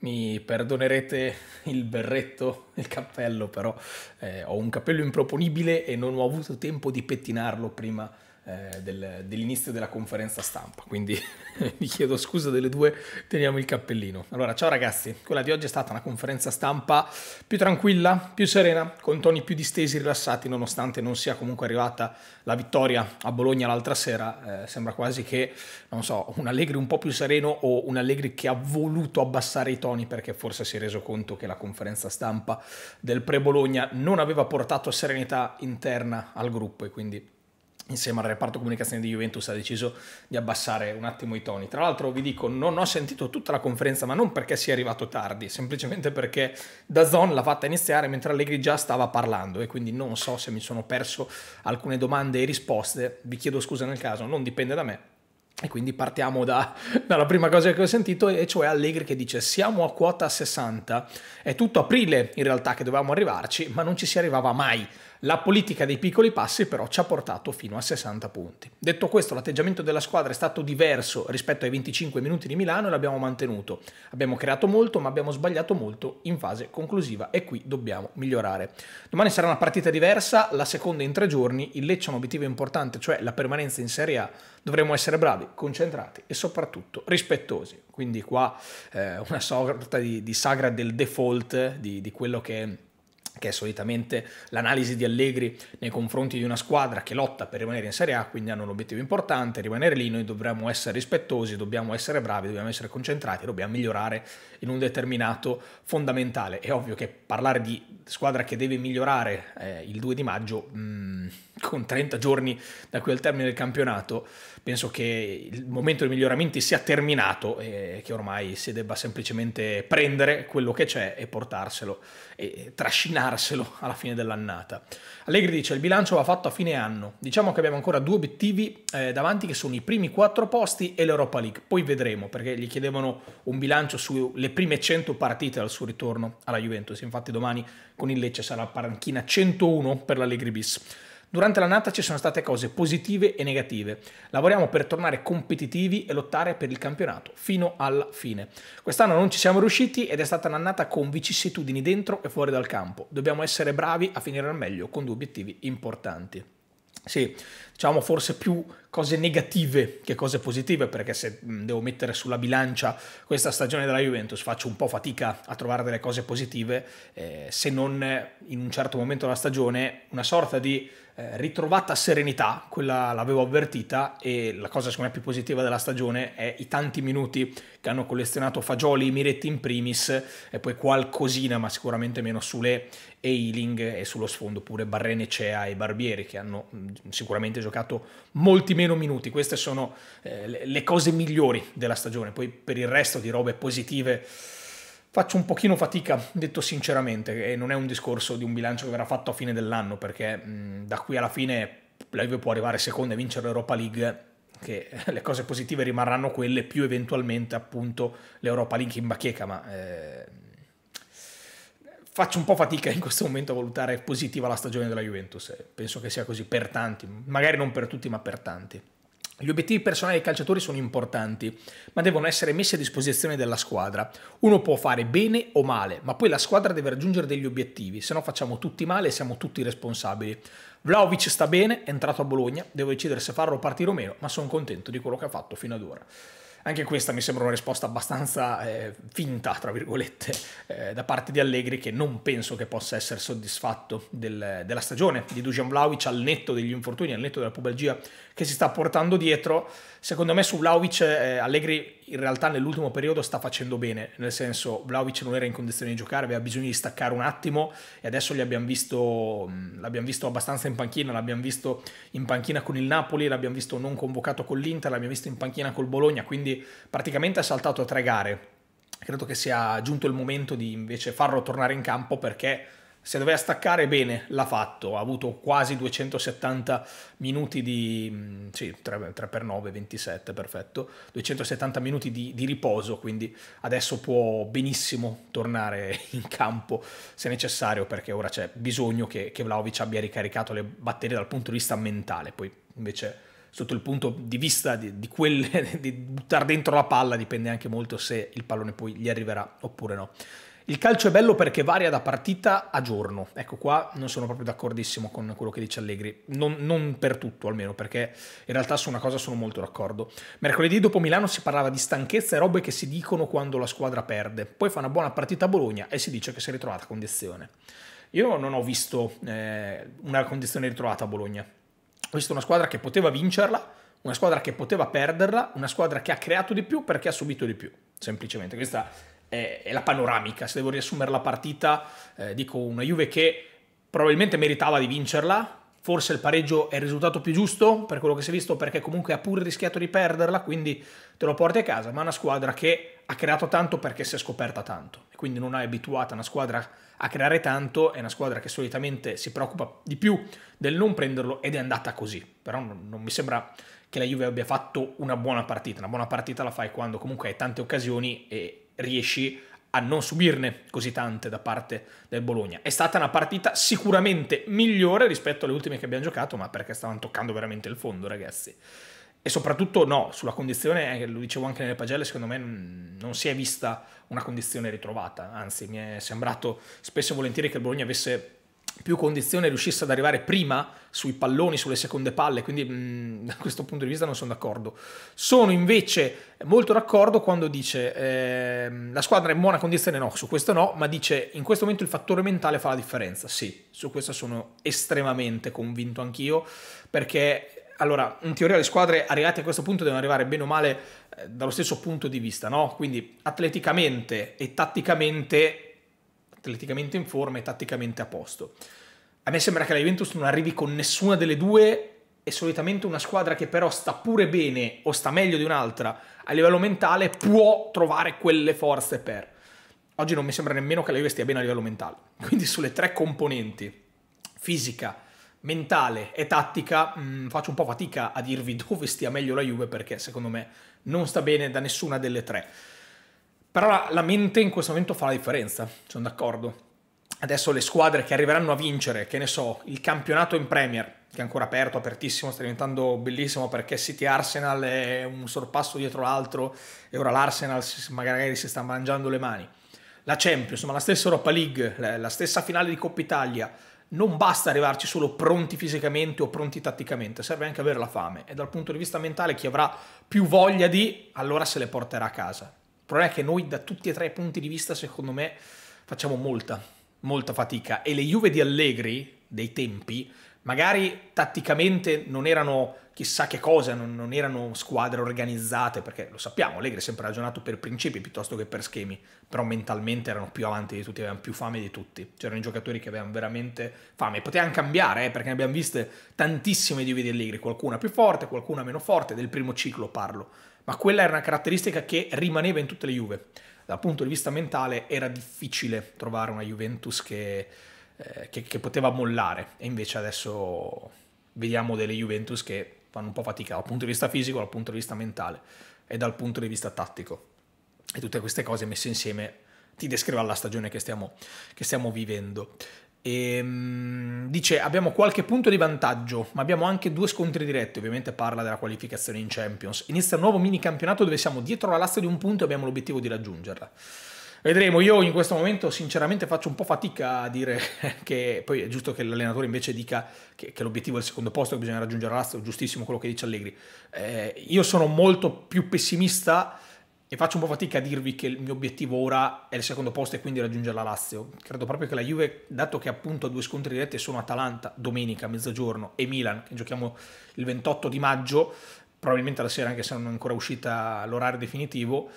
Mi perdonerete il berretto, il cappello, però eh, ho un cappello improponibile e non ho avuto tempo di pettinarlo prima eh, del, dell'inizio della conferenza stampa, quindi vi chiedo scusa delle due, teniamo il cappellino. Allora, ciao ragazzi, quella di oggi è stata una conferenza stampa più tranquilla, più serena, con toni più distesi, rilassati, nonostante non sia comunque arrivata la vittoria a Bologna l'altra sera, eh, sembra quasi che, non so, un Allegri un po' più sereno o un Allegri che ha voluto abbassare i toni perché forse si è reso conto che la conferenza stampa del pre-Bologna non aveva portato serenità interna al gruppo e quindi insieme al reparto comunicazione di Juventus ha deciso di abbassare un attimo i toni. Tra l'altro vi dico, non ho sentito tutta la conferenza, ma non perché sia arrivato tardi, semplicemente perché Dazon l'ha fatta iniziare mentre Allegri già stava parlando e quindi non so se mi sono perso alcune domande e risposte, vi chiedo scusa nel caso, non dipende da me, e quindi partiamo da, dalla prima cosa che ho sentito, e cioè Allegri che dice siamo a quota 60. È tutto aprile in realtà che dovevamo arrivarci, ma non ci si arrivava mai. La politica dei piccoli passi però ci ha portato fino a 60 punti. Detto questo, l'atteggiamento della squadra è stato diverso rispetto ai 25 minuti di Milano e l'abbiamo mantenuto. Abbiamo creato molto, ma abbiamo sbagliato molto in fase conclusiva e qui dobbiamo migliorare. Domani sarà una partita diversa, la seconda in tre giorni, il Lecce ha un obiettivo importante, cioè la permanenza in Serie A dovremmo essere bravi, concentrati e soprattutto rispettosi. Quindi qua eh, una sorta di, di sagra del default, di, di quello che che è solitamente l'analisi di Allegri nei confronti di una squadra che lotta per rimanere in Serie A, quindi hanno un obiettivo importante, rimanere lì, noi dovremmo essere rispettosi, dobbiamo essere bravi, dobbiamo essere concentrati, dobbiamo migliorare in un determinato fondamentale. È ovvio che parlare di squadra che deve migliorare eh, il 2 di maggio, mh, mm, con 30 giorni da qui al termine del campionato, penso che il momento dei miglioramenti sia terminato e eh, che ormai si debba semplicemente prendere quello che c'è e portarselo e trascinare guadagnarselo alla fine dell'annata. Allegri dice il bilancio va fatto a fine anno, diciamo che abbiamo ancora due obiettivi eh, davanti che sono i primi quattro posti e l'Europa League, poi vedremo perché gli chiedevano un bilancio sulle prime 100 partite al suo ritorno alla Juventus, infatti domani con il Lecce sarà la 101 per l'Allegri bis. Durante la Nata ci sono state cose positive e negative. Lavoriamo per tornare competitivi e lottare per il campionato fino alla fine. Quest'anno non ci siamo riusciti ed è stata un'annata con vicissitudini dentro e fuori dal campo. Dobbiamo essere bravi a finire al meglio con due obiettivi importanti sì, diciamo forse più cose negative che cose positive, perché se devo mettere sulla bilancia questa stagione della Juventus faccio un po' fatica a trovare delle cose positive, eh, se non in un certo momento della stagione una sorta di eh, ritrovata serenità, quella l'avevo avvertita e la cosa secondo me più positiva della stagione è i tanti minuti che hanno collezionato Fagioli, Miretti in primis e poi qualcosina ma sicuramente meno Sule e Ealing e sullo sfondo pure Barrene, Cea e Barbieri che hanno mm, sicuramente giocato molti meno minuti. Queste sono eh, le cose migliori della stagione, poi per il resto di robe positive faccio un pochino fatica, detto sinceramente, e non è un discorso di un bilancio che verrà fatto a fine dell'anno, perché mh, da qui alla fine la Juve può arrivare seconda e vincere l'Europa League, che le cose positive rimarranno quelle, più eventualmente appunto l'Europa League in bacheca, ma... Eh, faccio un po' fatica in questo momento a valutare positiva la stagione della Juventus, penso che sia così per tanti, magari non per tutti, ma per tanti. Gli obiettivi personali dei calciatori sono importanti, ma devono essere messi a disposizione della squadra. Uno può fare bene o male, ma poi la squadra deve raggiungere degli obiettivi, se no facciamo tutti male e siamo tutti responsabili. Vlaovic sta bene, è entrato a Bologna, devo decidere se farlo partire o meno, ma sono contento di quello che ha fatto fino ad ora. Anche questa mi sembra una risposta abbastanza eh, finta, tra virgolette, eh, da parte di Allegri che non penso che possa essere soddisfatto del, della stagione di Dujan Vlaovic al netto degli infortuni, al netto della pubalgia che si sta portando dietro. Secondo me su Vlaovic eh, Allegri in realtà nell'ultimo periodo sta facendo bene, nel senso Vlaovic non era in condizione di giocare, aveva bisogno di staccare un attimo e adesso li abbiamo visto, l'abbiamo visto abbastanza in panchina, l'abbiamo visto in panchina con il Napoli, l'abbiamo visto non convocato con l'Inter, l'abbiamo visto in panchina col Bologna, quindi praticamente ha saltato a tre gare. Credo che sia giunto il momento di invece farlo tornare in campo perché se doveva staccare bene l'ha fatto, ha avuto quasi 270 minuti di, mm, sì, 3, 3 per 9, 27, perfetto, 270 minuti di, di riposo, quindi adesso può benissimo tornare in campo se necessario perché ora c'è bisogno che, che Vlaovic abbia ricaricato le batterie dal punto di vista mentale, poi invece sotto il punto di vista di, di, quelle, di buttare dentro la palla dipende anche molto se il pallone poi gli arriverà oppure no. Il calcio è bello perché varia da partita a giorno. Ecco qua non sono proprio d'accordissimo con quello che dice Allegri, non, non, per tutto almeno, perché in realtà su una cosa sono molto d'accordo. Mercoledì dopo Milano si parlava di stanchezza e robe che si dicono quando la squadra perde, poi fa una buona partita a Bologna e si dice che si è ritrovata a condizione. Io non ho visto eh, una condizione ritrovata a Bologna, ho visto una squadra che poteva vincerla, una squadra che poteva perderla, una squadra che ha creato di più perché ha subito di più, semplicemente. Questa è, è la panoramica. Se devo riassumere la partita, eh, dico una Juve che probabilmente meritava di vincerla, forse il pareggio è il risultato più giusto per quello che si è visto perché comunque ha pure rischiato di perderla, quindi te lo porti a casa, ma una squadra che ha creato tanto perché si è scoperta tanto, quindi non è abituata una squadra a creare tanto, è una squadra che solitamente si preoccupa di più del non prenderlo ed è andata così, però non, mi sembra che la Juve abbia fatto una buona partita, una buona partita la fai quando comunque hai tante occasioni e riesci a non subirne così tante da parte del Bologna. È stata una partita sicuramente migliore rispetto alle ultime che abbiamo giocato, ma perché stavano toccando veramente il fondo, ragazzi. E soprattutto no, sulla condizione, eh, lo dicevo anche nelle pagelle, secondo me non si è vista una condizione ritrovata, anzi mi è sembrato spesso e volentieri che il Bologna avesse più condizione riuscisse ad arrivare prima sui palloni, sulle seconde palle, quindi mh, mm, da questo punto di vista non sono d'accordo. Sono invece molto d'accordo quando dice eh, la squadra è in buona condizione, no, su questo no, ma dice in questo momento il fattore mentale fa la differenza. Sì, su questo sono estremamente convinto anch'io, perché allora, in teoria le squadre arrivate a questo punto devono arrivare bene o male eh, dallo stesso punto di vista, no? Quindi atleticamente e tatticamente atleticamente in forma e tatticamente a posto. A me sembra che la Juventus non arrivi con nessuna delle due, è solitamente una squadra che però sta pure bene o sta meglio di un'altra a livello mentale, può trovare quelle forze per. Oggi non mi sembra nemmeno che la Juve stia bene a livello mentale. Quindi sulle tre componenti, fisica, mentale e tattica, mh, mm, faccio un po' fatica a dirvi dove stia meglio la Juve perché secondo me non sta bene da nessuna delle tre. Però la, la mente in questo momento fa la differenza, sono d'accordo. Adesso le squadre che arriveranno a vincere, che ne so, il campionato in Premier, che è ancora aperto, apertissimo, sta diventando bellissimo perché City Arsenal è un sorpasso dietro l'altro e ora l'Arsenal magari si sta mangiando le mani. La Champions, ma la stessa Europa League, la stessa finale di Coppa Italia, non basta arrivarci solo pronti fisicamente o pronti tatticamente, serve anche avere la fame e dal punto di vista mentale chi avrà più voglia di, allora se le porterà a casa. Il problema è che noi da tutti e tre i punti di vista, secondo me, facciamo molta, molta fatica. E le Juve di Allegri, dei tempi, magari tatticamente non erano chissà che cosa, non, non erano squadre organizzate, perché lo sappiamo, Allegri ha sempre ragionato per principi piuttosto che per schemi, però mentalmente erano più avanti di tutti, avevano più fame di tutti. C'erano i giocatori che avevano veramente fame. Potevano cambiare, eh, perché ne abbiamo viste tantissime di Juve di Allegri, qualcuna più forte, qualcuna meno forte, del primo ciclo parlo ma quella era una caratteristica che rimaneva in tutte le Juve. Dal punto di vista mentale era difficile trovare una Juventus che, eh, che, che poteva mollare e invece adesso vediamo delle Juventus che fanno un po' fatica dal punto di vista fisico, dal punto di vista mentale e dal punto di vista tattico. E tutte queste cose messe insieme ti descrivono la stagione che stiamo, che stiamo vivendo. E, ehm, dice abbiamo qualche punto di vantaggio, ma abbiamo anche due scontri diretti, ovviamente parla della qualificazione in Champions. Inizia un nuovo mini campionato dove siamo dietro la lastra di un punto e abbiamo l'obiettivo di raggiungerla. Vedremo, io in questo momento sinceramente faccio un po' fatica a dire che poi è giusto che l'allenatore invece dica che, che l'obiettivo è il secondo posto, che bisogna raggiungere la l'astro, giustissimo quello che dice Allegri. Eh, io sono molto più pessimista e faccio un po' fatica a dirvi che il mio obiettivo ora è il secondo posto e quindi raggiungere la Lazio. Credo proprio che la Juve, dato che appunto ha due scontri diretti sono Atalanta domenica a mezzogiorno e Milan, che giochiamo il 28 di maggio, probabilmente la sera anche se non è ancora uscita l'orario definitivo,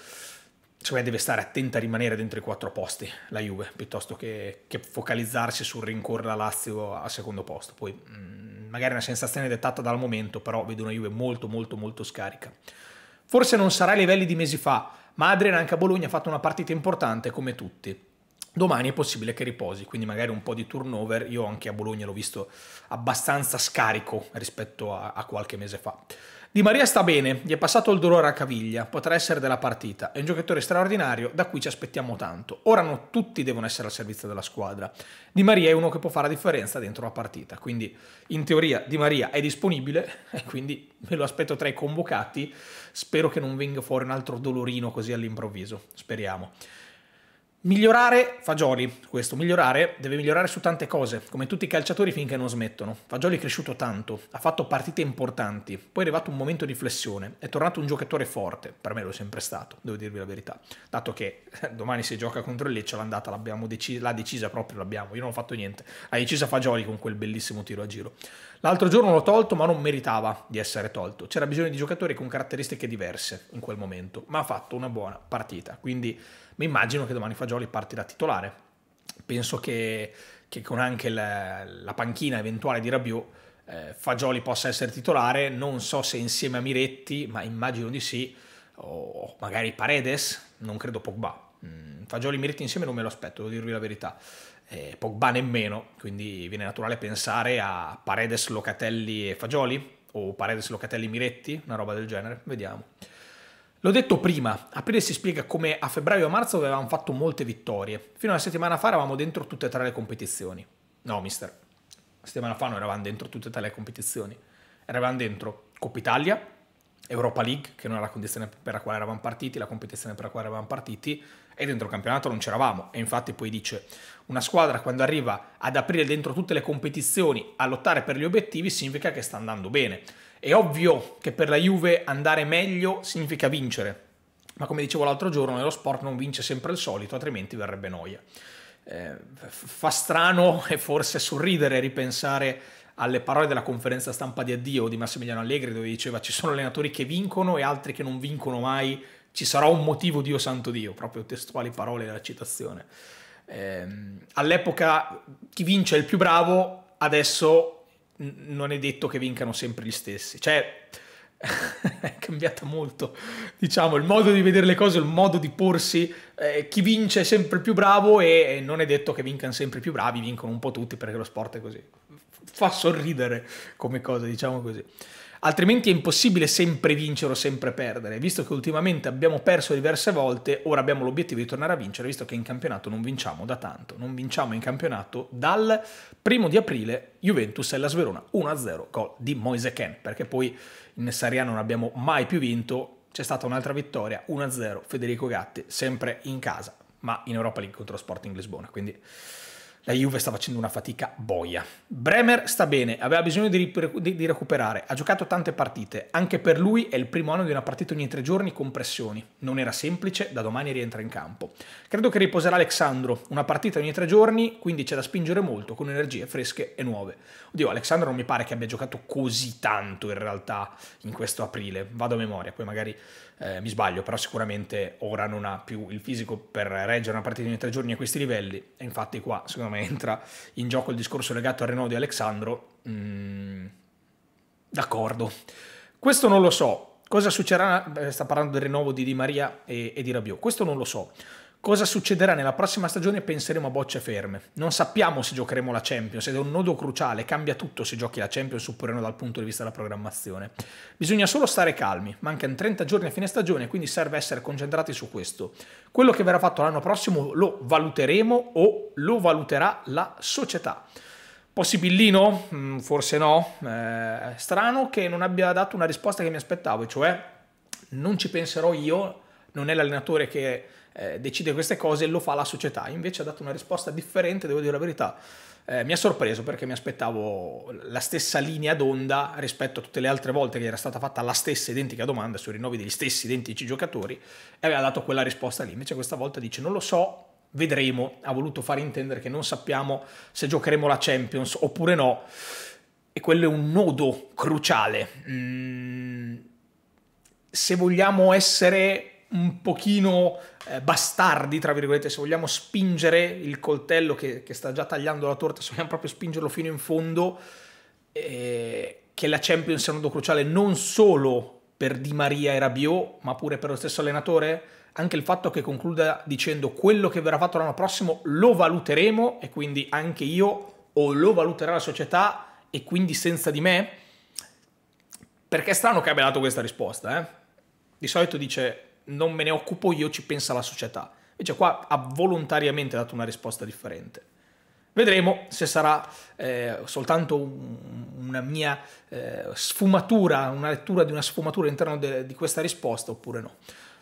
secondo deve stare attenta a rimanere dentro i quattro posti la Juve, piuttosto che, che focalizzarsi sul rincorrere la Lazio al secondo posto. Poi mm, magari è una sensazione dettata dal momento, però vedo una Juve molto molto molto scarica. Forse non sarà ai livelli di mesi fa, ma Adrian anche a Bologna ha fatto una partita importante come tutti. Domani è possibile che riposi, quindi magari un po' di turnover. Io anche a Bologna l'ho visto abbastanza scarico rispetto a, a qualche mese fa. Di Maria sta bene, gli è passato il dolore a caviglia, potrà essere della partita, è un giocatore straordinario da cui ci aspettiamo tanto. Ora non tutti devono essere al servizio della squadra. Di Maria è uno che può fare la differenza dentro la partita, quindi in teoria Di Maria è disponibile e quindi me lo aspetto tra i convocati. Spero che non venga fuori un altro dolorino così all'improvviso, speriamo. Migliorare Fagioli, questo, migliorare, deve migliorare su tante cose, come tutti i calciatori finché non smettono. Fagioli è cresciuto tanto, ha fatto partite importanti, poi è arrivato un momento di flessione, è tornato un giocatore forte, per me lo è sempre stato, devo dirvi la verità, dato che eh, domani si gioca contro il Lecce, l'andata l'abbiamo decisa, l'ha decisa proprio, l'abbiamo, io non ho fatto niente, ha deciso Fagioli con quel bellissimo tiro a giro. L'altro giorno l'ho tolto, ma non meritava di essere tolto. C'era bisogno di giocatori con caratteristiche diverse in quel momento, ma ha fatto una buona partita. Quindi mi immagino che domani Fagioli parti da titolare. Penso che, che con anche la, la, panchina eventuale di Rabiot eh, Fagioli possa essere titolare, non so se insieme a Miretti, ma immagino di sì, o magari Paredes, non credo Pogba. Mm, Fagioli e Miretti insieme non me lo aspetto, devo dirvi la verità eh, Pogba nemmeno, quindi viene naturale pensare a Paredes, Locatelli e Fagioli o Paredes, Locatelli, Miretti, una roba del genere, vediamo. L'ho detto prima, aprile si spiega come a febbraio e marzo avevamo fatto molte vittorie. Fino a una settimana fa eravamo dentro tutte e tre le competizioni. No, mister. Una settimana fa non eravamo dentro tutte e tre le competizioni. Eravamo dentro Coppa Italia, Europa League, che non era la condizione per la quale eravamo partiti, la competizione per la quale eravamo partiti, e dentro il campionato non c'eravamo. E infatti poi dice, una squadra quando arriva ad aprire dentro tutte le competizioni, a lottare per gli obiettivi, significa che sta andando bene. È ovvio che per la Juve andare meglio significa vincere, ma come dicevo l'altro giorno, nello sport non vince sempre il solito, altrimenti verrebbe noia. Eh, fa strano e forse sorridere ripensare alle parole della conferenza stampa di addio di Massimiliano Allegri dove diceva ci sono allenatori che vincono e altri che non vincono mai ci sarà un motivo Dio santo Dio, proprio testuali parole della citazione. Eh, all'epoca chi vince è il più bravo, adesso non è detto che vincano sempre gli stessi. Cioè, è cambiata molto, diciamo, il modo di vedere le cose, il modo di porsi. Eh, chi vince è sempre più bravo e, e non è detto che vincano sempre più bravi, vincono un po' tutti perché lo sport è così. Fa sorridere come cosa, diciamo così altrimenti è impossibile sempre vincere o sempre perdere. Visto che ultimamente abbiamo perso diverse volte, ora abbiamo l'obiettivo di tornare a vincere, visto che in campionato non vinciamo da tanto. Non vinciamo in campionato dal primo di aprile Juventus e la Sverona 1-0, gol di Moise Ken, perché poi in Serie non abbiamo mai più vinto. C'è stata un'altra vittoria, 1-0, Federico Gatti, sempre in casa, ma in Europa League contro Sporting Lisbona, quindi la Juve sta facendo una fatica boia. Bremer sta bene, aveva bisogno di, di, di, recuperare, ha giocato tante partite, anche per lui è il primo anno di una partita ogni tre giorni con pressioni, non era semplice, da domani rientra in campo. Credo che riposerà Alexandro, una partita ogni tre giorni, quindi c'è da spingere molto, con energie fresche e nuove. Oddio, Alexandro non mi pare che abbia giocato così tanto in realtà in questo aprile, vado a memoria, poi magari eh, mi sbaglio, però sicuramente ora non ha più il fisico per reggere una partita di tre giorni a questi livelli e infatti qua secondo me entra in gioco il discorso legato al Renault di Alexandro. Mm, d'accordo. Questo non lo so, Cosa succederà? Eh, sta parlando del rinnovo di Di Maria e, e, di Rabiot. Questo non lo so. Cosa succederà nella prossima stagione penseremo a bocce ferme. Non sappiamo se giocheremo la Champions ed è un nodo cruciale, cambia tutto se giochi la Champions oppure no dal punto di vista della programmazione. Bisogna solo stare calmi, mancano 30 giorni a fine stagione, quindi serve essere concentrati su questo. Quello che verrà fatto l'anno prossimo lo valuteremo o lo valuterà la società. Possibillino? Mm, forse no. Eh, strano che non abbia dato una risposta che mi aspettavo, cioè non ci penserò io non è l'allenatore che eh, decide queste cose, lo fa la società. Invece ha dato una risposta differente, devo dire la verità. Eh, mi ha sorpreso perché mi aspettavo la stessa linea d'onda rispetto a tutte le altre volte che era stata fatta la stessa identica domanda sui rinnovi degli stessi identici giocatori e aveva dato quella risposta lì. Invece questa volta dice non lo so, vedremo. Ha voluto far intendere che non sappiamo se giocheremo la Champions oppure no. E quello è un nodo cruciale. Mm, se vogliamo essere un pochino eh, bastardi, tra virgolette, se vogliamo spingere il coltello che, che, sta già tagliando la torta, se vogliamo proprio spingerlo fino in fondo, eh, che la Champions è un nodo cruciale non solo per Di Maria e Rabiot, ma pure per lo stesso allenatore, anche il fatto che concluda dicendo quello che verrà fatto l'anno prossimo lo valuteremo e quindi anche io o lo valuterà la società e quindi senza di me? Perché è strano che abbia dato questa risposta, eh? Di solito dice non me ne occupo io, ci pensa la società. Invece qua ha volontariamente dato una risposta differente. Vedremo se sarà eh, soltanto una mia eh, sfumatura, una lettura di una sfumatura all'interno de- di questa risposta oppure no.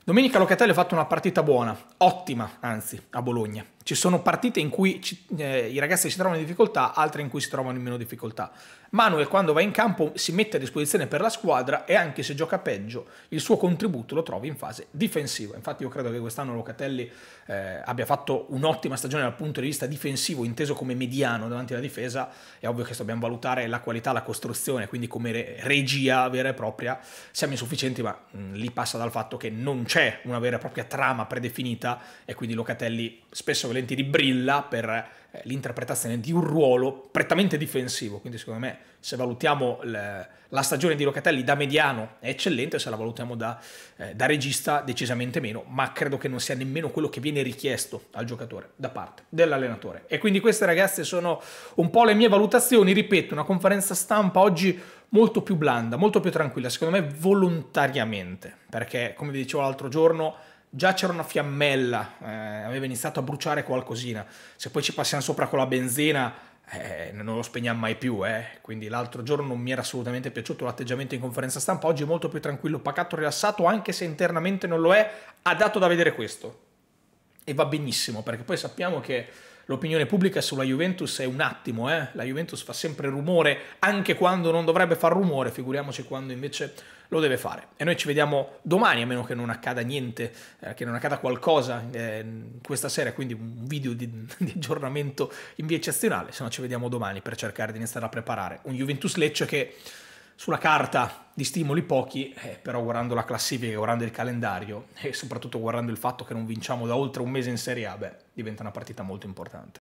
Domenica Locatelli ha fatto una partita buona, ottima anzi, a Bologna. Ci sono partite in cui ci, eh, i ragazzi si trovano in difficoltà, altre in cui si trovano in meno difficoltà. Manuel quando va in campo si mette a disposizione per la squadra e anche se gioca peggio il suo contributo lo trovi in fase difensiva. Infatti io credo che quest'anno Locatelli eh, abbia fatto un'ottima stagione dal punto di vista difensivo, inteso come mediano davanti alla difesa, è ovvio che dobbiamo valutare la qualità, la costruzione, quindi come regia vera e propria siamo insufficienti, ma mh, mm, lì passa dal fatto che non c'è una vera e propria trama predefinita e quindi Locatelli spesso e volentieri brilla per eh, l'interpretazione di un ruolo prettamente difensivo. Quindi, secondo me, se valutiamo la stagione di Locatelli da mediano è eccellente, se la valutiamo da, eh, da, regista decisamente meno, ma credo che non sia nemmeno quello che viene richiesto al giocatore da parte dell'allenatore. E quindi queste ragazze sono un po' le mie valutazioni, ripeto, una conferenza stampa oggi molto più blanda, molto più tranquilla, secondo me volontariamente, perché come vi dicevo l'altro giorno già c'era una fiammella, eh, aveva iniziato a bruciare qualcosina, se poi ci passiamo sopra con la benzina eh, non lo spegniamo mai più, eh. quindi l'altro giorno non mi era assolutamente piaciuto l'atteggiamento in conferenza stampa, oggi è molto più tranquillo, pacato, rilassato, anche se internamente non lo è, ha dato da vedere questo. E va benissimo, perché poi sappiamo che l'opinione pubblica sulla Juventus è un attimo, eh? la Juventus fa sempre rumore, anche quando non dovrebbe far rumore, figuriamoci quando invece lo deve fare. E noi ci vediamo domani, a meno che non accada niente, eh, che non accada qualcosa eh, questa sera, quindi un video di, di aggiornamento in via eccezionale, se no ci vediamo domani per cercare di iniziare a preparare un Juventus Lecce che sulla carta di stimoli pochi, eh, però guardando la classifica, guardando il calendario e soprattutto guardando il fatto che non vinciamo da oltre un mese in Serie A, beh, diventa una partita molto importante.